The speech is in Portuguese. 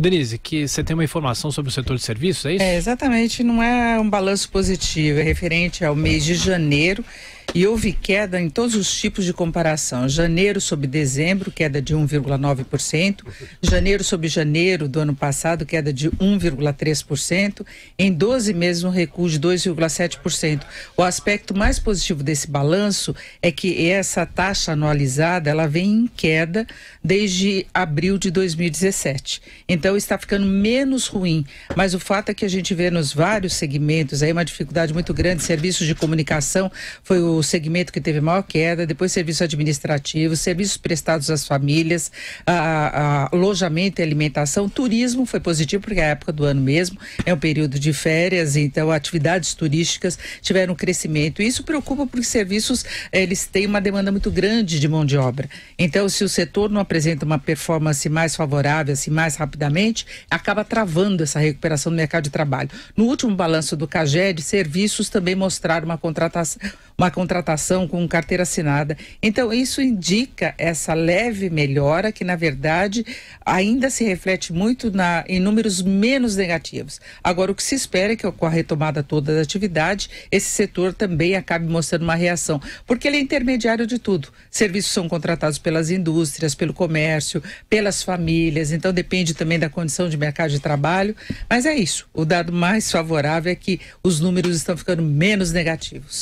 Denise, que você tem uma informação sobre o setor de serviços, é isso? É, exatamente, não é um balanço positivo, é referente ao mês de janeiro e houve queda em todos os tipos de comparação. Janeiro sobre dezembro, queda de 1,9%, janeiro sobre janeiro do ano passado, queda de 1,3%, em 12 meses um recuo de 2,7%. O aspecto mais positivo desse balanço é que essa taxa anualizada, ela vem em queda desde abril de 2017. Então então está ficando menos ruim. Mas o fato é que a gente vê nos vários segmentos aí uma dificuldade muito grande. Serviços de comunicação foi o segmento que teve maior queda, depois serviços administrativos, serviços prestados às famílias, a, a, alojamento e alimentação. Turismo foi positivo, porque é a época do ano mesmo, é um período de férias, então atividades turísticas tiveram um crescimento. Isso preocupa porque serviços eles têm uma demanda muito grande de mão de obra. Então, se o setor não apresenta uma performance mais favorável, assim, mais rapidamente, acaba travando essa recuperação do mercado de trabalho. No último balanço do CAGED, serviços também mostraram uma contratação uma contratação com carteira assinada. Então, isso indica essa leve melhora que, na verdade, ainda se reflete muito na, em números menos negativos. Agora, o que se espera é que, com a retomada toda da atividade, esse setor também acabe mostrando uma reação, porque ele é intermediário de tudo. Serviços são contratados pelas indústrias, pelo comércio, pelas famílias, então depende também da condição de mercado de trabalho. Mas é isso. O dado mais favorável é que os números estão ficando menos negativos.